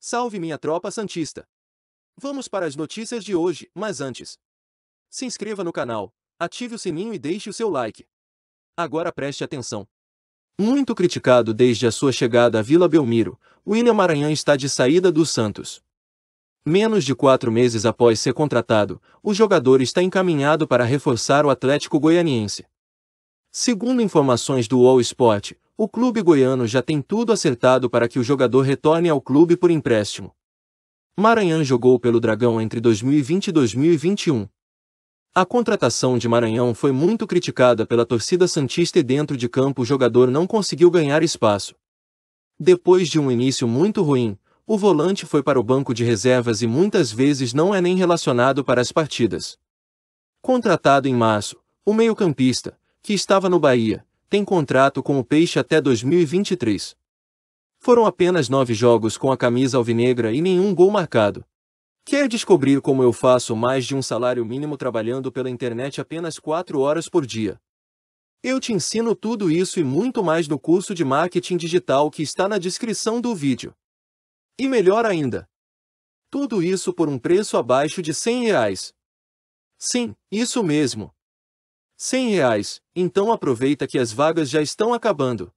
Salve minha tropa santista! Vamos para as notícias de hoje, mas antes. Se inscreva no canal, ative o sininho e deixe o seu like. Agora preste atenção. Muito criticado desde a sua chegada à Vila Belmiro, William Maranhão está de saída do Santos. Menos de quatro meses após ser contratado, o jogador está encaminhado para reforçar o Atlético Goianiense. Segundo informações do All Sport, o clube goiano já tem tudo acertado para que o jogador retorne ao clube por empréstimo. Maranhão jogou pelo Dragão entre 2020 e 2021. A contratação de Maranhão foi muito criticada pela torcida Santista e dentro de campo o jogador não conseguiu ganhar espaço. Depois de um início muito ruim, o volante foi para o banco de reservas e muitas vezes não é nem relacionado para as partidas. Contratado em março, o meio-campista, que estava no Bahia, tem contrato com o Peixe até 2023. Foram apenas nove jogos com a camisa alvinegra e nenhum gol marcado. Quer descobrir como eu faço mais de um salário mínimo trabalhando pela internet apenas 4 horas por dia? Eu te ensino tudo isso e muito mais no curso de marketing digital que está na descrição do vídeo. E melhor ainda, tudo isso por um preço abaixo de 100 reais. Sim, isso mesmo. 100 reais, então aproveita que as vagas já estão acabando.